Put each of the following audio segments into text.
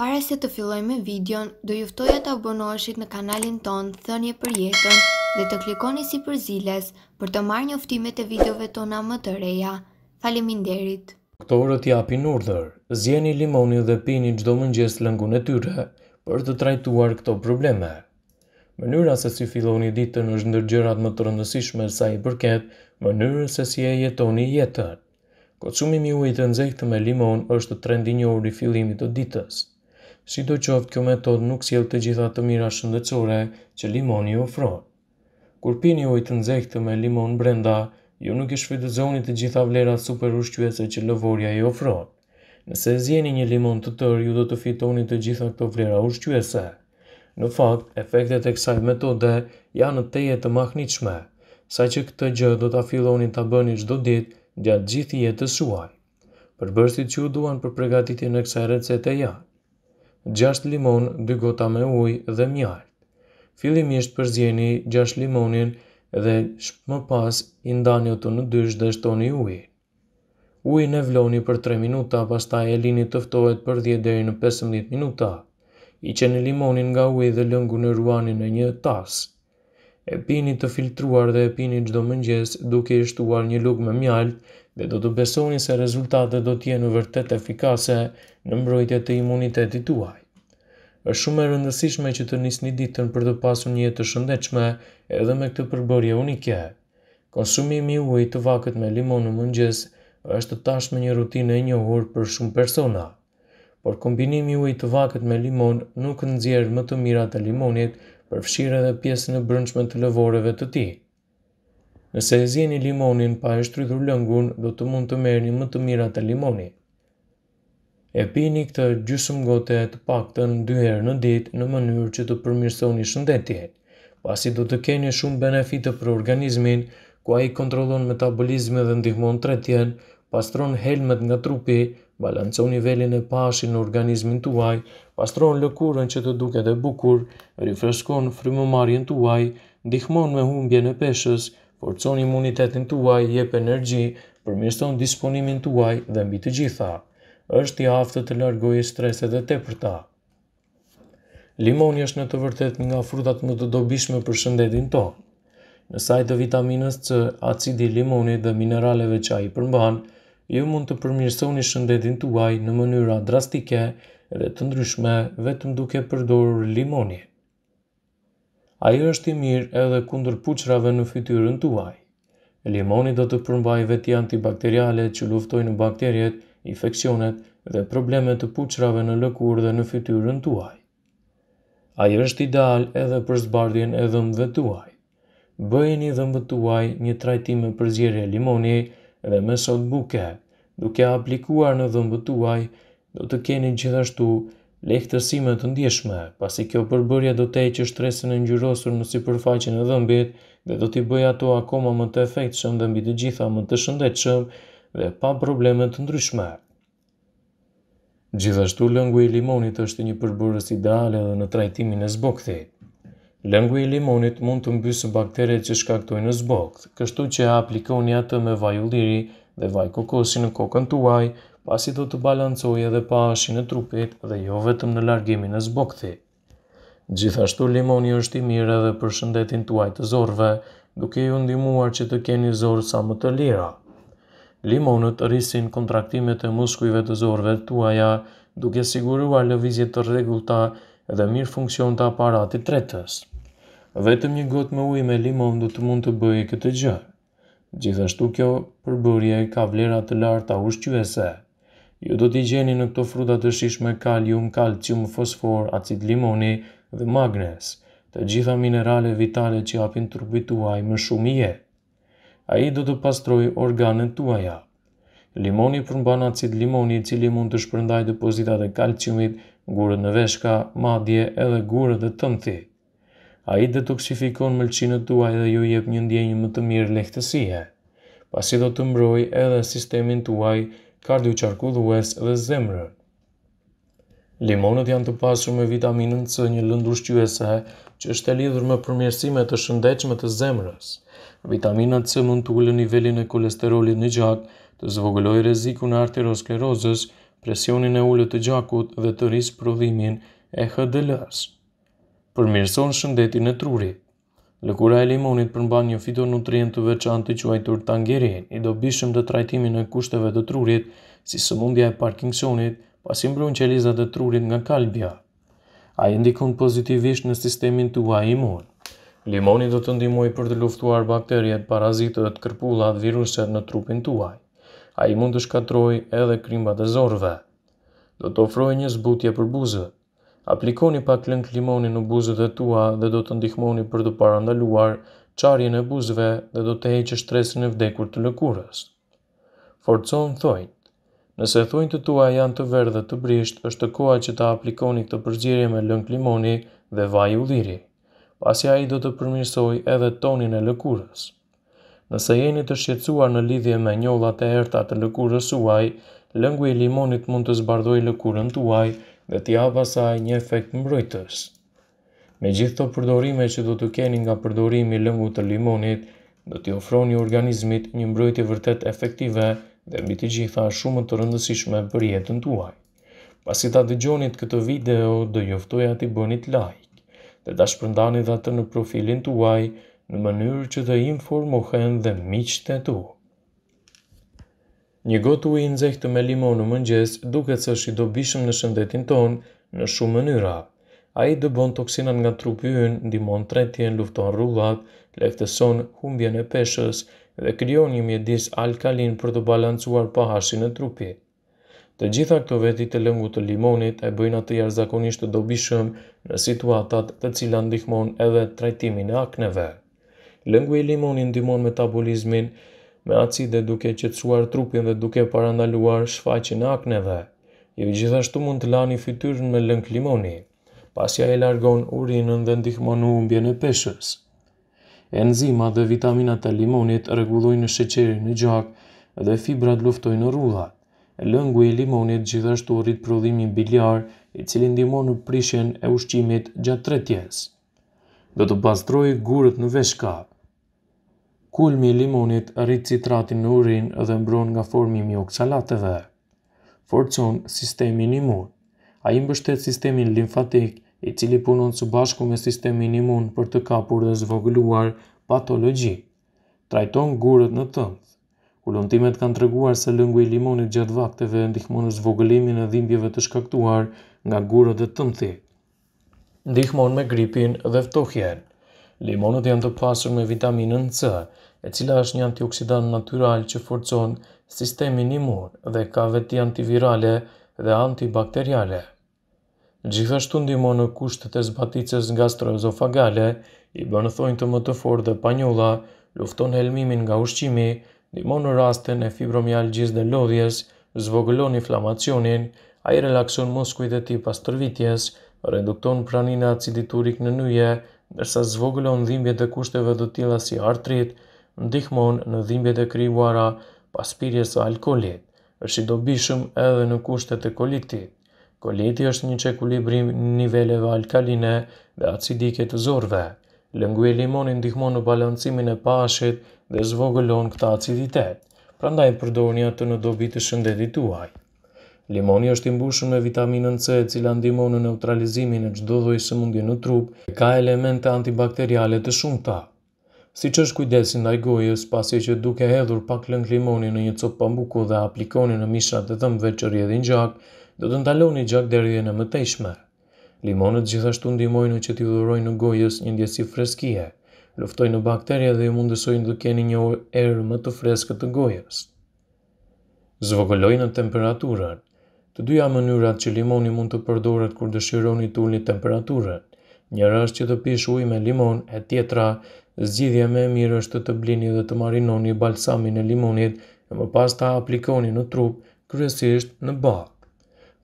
Para se të filloj me videon, do juftoja të abonoheshit në kanalin ton Thënje për jetën dhe të klikoni si për ziles për të marrë njoftimet e videove tona më të reja. Faleminderit. Doktorët japin urdhër, zjeni limoni dhe pini çdo mëngjes lëngun e tyre për të trajtuar këto probleme. Mënyra se si filloni ditën është ndër gjërat më të rëndësishme sa i përket mënyrës se si e jetoni jetën. Konsumimi i ujit të nxehtë me limon është trend i i fillimit të ditës. Si do qoftë kjo metod nuk si të gjitha të mira shëndecore që limoni u ofron. Kur pini ujë të nxehtë me limon brenda, ju nuk i shfrytëzoni të gjitha vlerat super ushqyese që lëvorja i ofron. Nëse zjeni një limon të tërë, ju do të fitoni të gjitha këto vlera ushqyese. Në fakt, efektet e kësaj metode janë të teje të mahnitshme, sa që këtë gjë do të afiloni të bëni qdo ditë gjatë gjithi jetës të Për Përbërstit që u duan për pregatitin e kësaj recete janë. 6 limon, 2 gota me ujë dhe mjalt. Fillimisht përzjeni 6 limonin dhe më pas i ndani ato në dysh dhe shtoni uj. Uj në vloni për 3 minuta, pastaj e lini tëftohet për 10 deri në 15 minuta. I qeni limonin nga uj dhe lëngu në ruani në një tas. E pini të filtruar dhe e pini gjdo mëngjes duke i shtuar një lukë me mjalt dhe do të besoni se rezultatet do t'je në vërtet efikase në mbrojtje të imunitetit tuaj. është shumë e rëndësishme që të nisë një ditën për të pasur një jetë të shëndechme edhe me këtë përbërje unike. Konsumimi uaj të vakët me limon në mëngjes është të një rutinë e njohur për shumë persona. Por kombinimi uaj të vakët me limon nuk nëzjerë më të mirat e limonit përfshirë edhe pjesën e brëndshme të lëvoreve të ti. Nëse e zjeni limonin pa e shtrydhur lëngun, do të mund të merë një më të mirat të limoni. E pini këtë gjysëm gote të paktën dy herë në ditë në mënyrë që të përmirësoni shëndetje, pasi do të keni shumë benefite për organizmin, ku a i kontrolon metabolizme dhe ndihmon të retjen, pastron helmet nga trupi, balancon nivelin e pashin në organizmin tuaj, pastron lëkurën që të duket e bukur, rifreskon frimëmarjen tuaj, ndihmon me humbjen e peshës, forcon imunitetin tuaj, jep energji, përmirëson disponimin tuaj dhe mbi të gjitha. Është i aftë të largojë streset dhe tepërta. Limoni është në të vërtet nga frutat më të dobishme për shëndetin tonë. Në sajtë të vitaminës C, acidi limoni dhe mineraleve që a i përmban, ju mund të përmirësoni shëndetin tuaj në mënyra drastike dhe të ndryshme vetëm duke përdorur limonit. Ajo është i mirë edhe kundër puçrave në fytyrën tuaj. Limoni do të përmbajë veti antibakteriale që luftojnë bakteriet, infeksionet dhe problemet të puçrave në lëkurë dhe në fytyrën tuaj. Ai është ideal edhe për zbardhjen e dhëmbëve tuaj. Bëjeni dhëmbët tuaj një trajtim me përzierje limoni dhe me sot buke, duke aplikuar në dhëmbët tuaj, do të keni gjithashtu lehtësime të ndjeshme, pasi kjo përbërja do të e që shtresin e njërosur në si përfaqin e dhëmbit dhe do t'i bëja ato akoma më të efektshëm dhe mbi të gjitha më të shëndetshëm dhe pa probleme të ndryshme. Gjithashtu lëngu i limonit është një përbërës ideale dhe në trajtimin e zbokthit. Lëngu i limonit mund të mbysë bakteret që shkaktojnë në zbokth, kështu që aplikoni atë me vaj ulliri dhe vaj kokosi në kokën tuaj, pasi do të balancoj edhe pashin e trupit dhe jo vetëm në largimin e zbokthi. Gjithashtu limoni është i mirë edhe për shëndetin tuaj të zorve, duke ju ndihmuar që të keni zorë sa më të lira. Limonët rrisin kontraktimet e muskujve të zorve tuaja, duke siguruar lëvizje të rregullta dhe mirë funksion të aparatit tretës. Vetëm një gotë me ujë me limon do të mund të bëjë këtë gjë. Gjithashtu kjo përbërje ka vlera të larta ushqyese ju do t'i gjeni në këto frutat të shishme kalium, kalcium, fosfor, acid limoni dhe magnes, të gjitha minerale vitale që apin trupit tuaj më shumë i e. A i do të pastroj organet tuaja. Limoni përmban acid limoni cili mund të shpërndaj depozitat e kalciumit, gurët në veshka, madje edhe gurët dhe tëmthi. A i detoksifikon mëlqinët tuaj dhe ju jep një ndjenjë më të mirë lehtësie. Pas i do të mbroj edhe sistemin tuaj, kardio qarkullues dhe zemrë. Limonët janë të pasur me vitaminën C, një lëndë ushqyese që është e lidhur me përmjërsime të shëndetshme të zemrës. Vitamina C mund të ulë nivelin e kolesterolit në gjak, të zvogëlojë rrezikun e arteriosklerozës, presionin e ulët të gjakut dhe të rrisë prodhimin e HDL-s. shëndetin e trurit. Lëkura e limonit përmban një fitonutrient të veçantë që quajtur tangeri, i do bishëm të trajtimin e kushteve të trurit, si sëmundja e Parkinsonit, pasi mbron qelizat e trurit nga kalbja. A i ndikon pozitivisht në sistemin të uaj imun. Limoni do të ndimoj për të luftuar bakteriet, parazitët, kërpullat, viruset në trupin tuaj. A i mund të shkatroj edhe krimbat e zorve. Do të ofroj një zbutje për buzët. Aplikoni pak lëng limoni në buzët e tua dhe do të ndihmoni për të parandaluar qarjen e buzëve dhe do të heqë shtresin e vdekur të lëkurës. Forcon thojnë, nëse thojnë të tua janë të verë dhe të brisht, është të koha që ta aplikoni këtë përgjirje me lëng limoni dhe vaj u dhiri. Pasja i do të përmirsoj edhe tonin e lëkurës. Nëse jeni të shqetsuar në lidhje me njollat e erta të lëkurës uaj, lëngu i limonit mund të zbardoj lëkurën tuaj, dhe t'i hapa saj një efekt mbrojtës. Me gjithë të përdorime që do të keni nga përdorimi lëngu të limonit, do t'i ofroni organizmit një mbrojtje vërtet efektive dhe mbi të gjitha shumë të rëndësishme për jetën tuaj. Pasi ta dëgjonit këtë video, do joftoj t'i bënit like dhe ta shpërndani dhe të në profilin tuaj në mënyrë që të informohen dhe miqët të tuaj. Një gotë ujë i nxehtë me limon në mëngjes duket se është i dobishëm në shëndetin ton në shumë mënyra. Ai dëbon toksinat nga trupi ynë, ndihmon tretjen, lufton rrugat, lehtëson humbjen e peshës dhe krijon një mjedis alkalin për të balancuar pahashin e trupit. Të gjitha këto veti të lëngu të limonit e bëjnë atë jarëzakonisht të dobishëm në situatat të cila ndihmon edhe trajtimin e akneve. Lëngu i limonin ndihmon metabolizmin, me acide duke qetsuar trupin dhe duke parandaluar shfaqin e akneve. Ju gjithashtu mund të lani fytyrën me lëng limoni, pasi ai largon urinën dhe ndihmon humbjen e peshës. Enzimat dhe vitaminat e limonit rregullojnë sheqerin në gjak dhe fibrat luftojnë në rrudha. Lëngu i limonit gjithashtu rrit prodhimin biliar, i cili ndihmon në prishjen e ushqimit gjatë tretjes. Do të pastrojë gurët në veshkap kulmi i limonit rrit citratin në urinë dhe mbron nga formi i mi Forcon sistemin imun. Ai mbështet sistemin limfatik, i cili punon së bashku me sistemin imun për të kapur dhe zvogëluar patologji. Trajton gurët në tëmth. tëmë. kanë treguar se lëngu i limonit gjatë vakteve ndihmon në zvogëlimin e dhimbjeve të shkaktuar nga gurët e tëmthi. Ndihmon me gripin dhe ftohjen. Limonët janë të pasur me vitaminën C, e cila është një antioksidan natural që forcon sistemin imun dhe ka veti antivirale dhe antibakteriale. Gjithashtu ndimo në kushtet e zbaticës gastroezofagale, i bënë thojnë të më të forë dhe panjolla, lufton helmimin nga ushqimi, ndimo në rastën e fibromialgjiz dhe lodhjes, zvogëlon inflamacionin, a i relakson muskuj dhe ti pas tërvitjes, redukton pranina aciditurik në nyje, ndërsa zvogëlon dhimbjet e kushteve dhe tila si artrit, ndihmon në dhimbjet e kryuara paspirjes pirjes e alkoholit, është i dobishëm edhe në kushtet e kolitit. Koliti është një qekulibrim niveleve alkaline dhe acidike të zorve. Lëngu e limonin ndihmon në balancimin e pashit dhe zvogëlon këta aciditet, prandaj përdojnja të në dobi të shëndetit tuaj. Limoni është i mbushur me vitaminën C, e cila ndihmon në neutralizimin e çdo lloji sëmundje në trup e ka elemente antibakteriale të shumta. Siç është kujdesi ndaj gojës, pasi që duke hedhur pak lëng limoni në një copë pambuku dhe aplikoni në mishrat e dhëmbëve që rrjedhin gjak, do të ndaloni gjakderdhjen e mëtejshme. Limonët gjithashtu ndihmojnë që t'i dhurojnë në gojës një ndjesi freskie, luftojnë në bakterje dhe ju mundësojnë të keni një erë më të freskët të gojës. Zvogëlojnë në temperaturën. Të dyja mënyrat që limoni mund të përdoret kur dëshironi të ulni temperaturën. Njëra është që të pish ujë me limon, e tjetra zgjidhja më e mirë është të, të blini dhe të marinoni balsamin e limonit dhe më pas ta aplikoni në trup, kryesisht në bakë.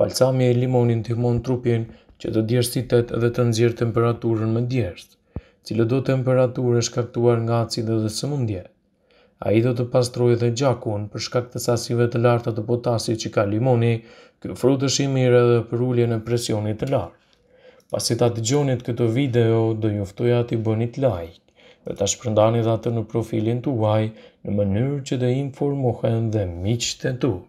Balsami i limonit ndihmon trupin që të djersitet dhe të nxjerrë temperaturën më djersht, cilë do temperaturë shkaktuar nga acidet dhe sëmundjet a i do të pastroj dhe gjakun për shkak të sasive të lartë të potasi që ka limoni, kjo frut është i mire dhe për ullje në presionit të lartë. Pasi ta të gjonit këto video, do juftoja të i bënit like dhe ta shpërndani dhe atë në profilin të uaj në mënyrë që dhe informohen dhe miqë të tukë.